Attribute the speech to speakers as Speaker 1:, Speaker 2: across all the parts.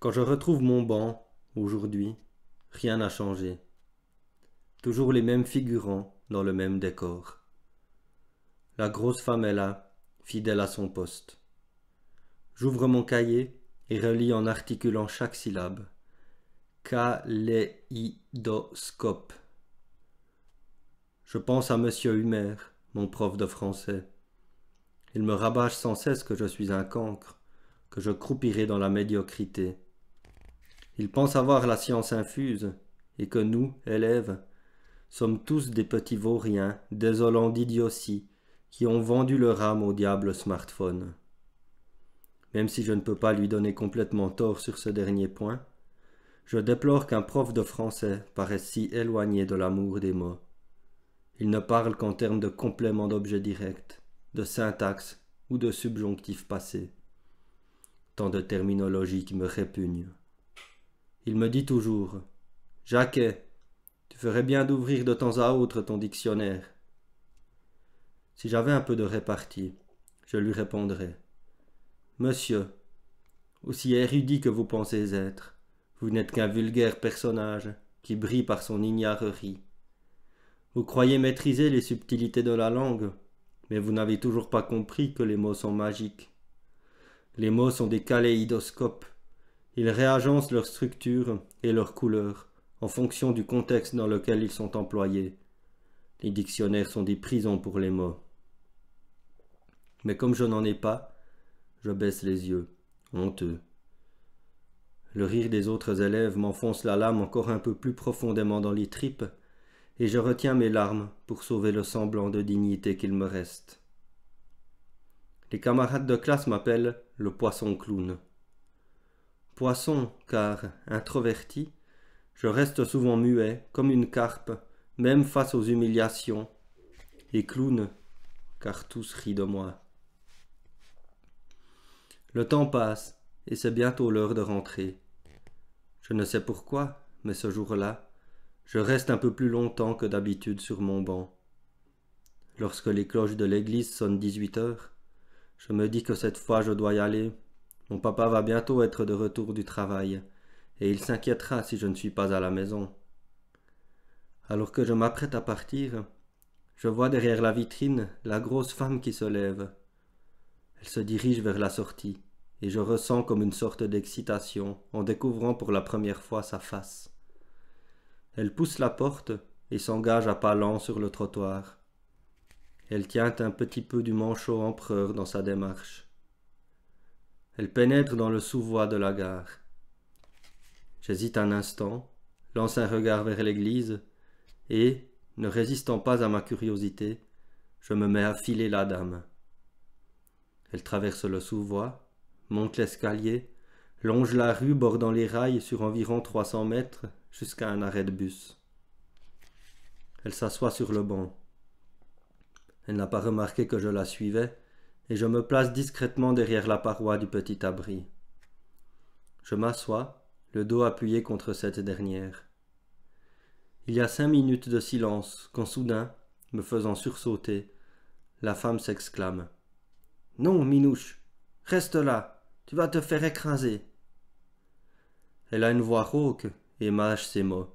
Speaker 1: Quand je retrouve mon banc, aujourd'hui, rien n'a changé. Toujours les mêmes figurants dans le même décor. La grosse femme est là, fidèle à son poste. J'ouvre mon cahier et relis en articulant chaque syllabe. Kaleidoscope. Je pense à monsieur Humer, mon prof de français. Il me rabâche sans cesse que je suis un cancre, que je croupirai dans la médiocrité ils pensent avoir la science infuse, et que nous, élèves, sommes tous des petits vauriens, désolants d'idiotie, qui ont vendu leur âme au diable smartphone. Même si je ne peux pas lui donner complètement tort sur ce dernier point, je déplore qu'un prof de français paraisse si éloigné de l'amour des mots. Il ne parle qu'en termes de compléments d'objet direct, de syntaxe ou de subjonctif passé. Tant de terminologie qui me répugne. Il me dit toujours Jacquet, tu ferais bien d'ouvrir de temps à autre ton dictionnaire. Si j'avais un peu de répartie, je lui répondrais Monsieur, aussi érudit que vous pensez être, vous n'êtes qu'un vulgaire personnage qui brille par son ignarerie. Vous croyez maîtriser les subtilités de la langue, mais vous n'avez toujours pas compris que les mots sont magiques. Les mots sont des kaléidoscopes ils réagencent leur structure et leur couleur en fonction du contexte dans lequel ils sont employés. Les dictionnaires sont des prisons pour les mots. Mais comme je n'en ai pas, je baisse les yeux, honteux. Le rire des autres élèves m'enfonce la lame encore un peu plus profondément dans les tripes, et je retiens mes larmes pour sauver le semblant de dignité qu'il me reste. Les camarades de classe m'appellent le poisson clown. Poisson, car introverti, je reste souvent muet, comme une carpe, même face aux humiliations, et clown, car tous rient de moi. Le temps passe, et c'est bientôt l'heure de rentrer. Je ne sais pourquoi, mais ce jour-là, je reste un peu plus longtemps que d'habitude sur mon banc. Lorsque les cloches de l'église sonnent 18 heures, je me dis que cette fois je dois y aller, mon papa va bientôt être de retour du travail, et il s'inquiétera si je ne suis pas à la maison. Alors que je m'apprête à partir, je vois derrière la vitrine la grosse femme qui se lève. Elle se dirige vers la sortie, et je ressens comme une sorte d'excitation en découvrant pour la première fois sa face. Elle pousse la porte et s'engage à pas lents sur le trottoir. Elle tient un petit peu du manchot empereur dans sa démarche. Elle pénètre dans le sous-voie de la gare. J'hésite un instant, lance un regard vers l'église, et, ne résistant pas à ma curiosité, je me mets à filer la dame. Elle traverse le sous-voie, monte l'escalier, longe la rue bordant les rails sur environ 300 mètres jusqu'à un arrêt de bus. Elle s'assoit sur le banc. Elle n'a pas remarqué que je la suivais et je me place discrètement derrière la paroi du petit abri. Je m'assois, le dos appuyé contre cette dernière. Il y a cinq minutes de silence quand soudain, me faisant sursauter, la femme s'exclame. Non, Minouche, reste là, tu vas te faire écraser. Elle a une voix rauque et mâche ses mots.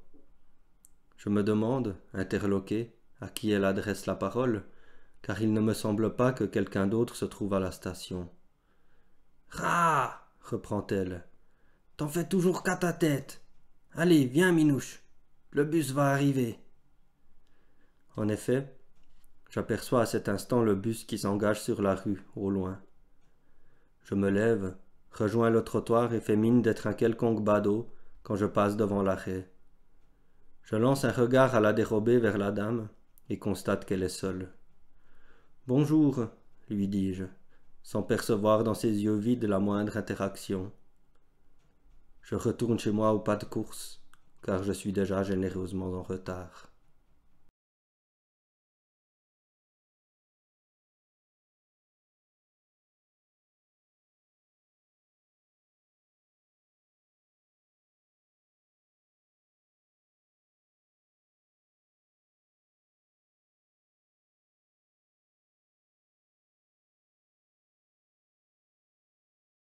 Speaker 1: Je me demande, interloqué, à qui elle adresse la parole, car il ne me semble pas que quelqu'un d'autre se trouve à la station. Rah reprend-elle. T'en fais toujours qu'à ta tête. Allez, viens, Minouche. Le bus va arriver. En effet, j'aperçois à cet instant le bus qui s'engage sur la rue, au loin. Je me lève, rejoins le trottoir et fais mine d'être un quelconque badaud quand je passe devant l'arrêt. Je lance un regard à la dérobée vers la dame et constate qu'elle est seule. Bonjour, lui dis-je, sans percevoir dans ses yeux vides la moindre interaction. Je retourne chez moi au pas de course, car je suis déjà généreusement en retard.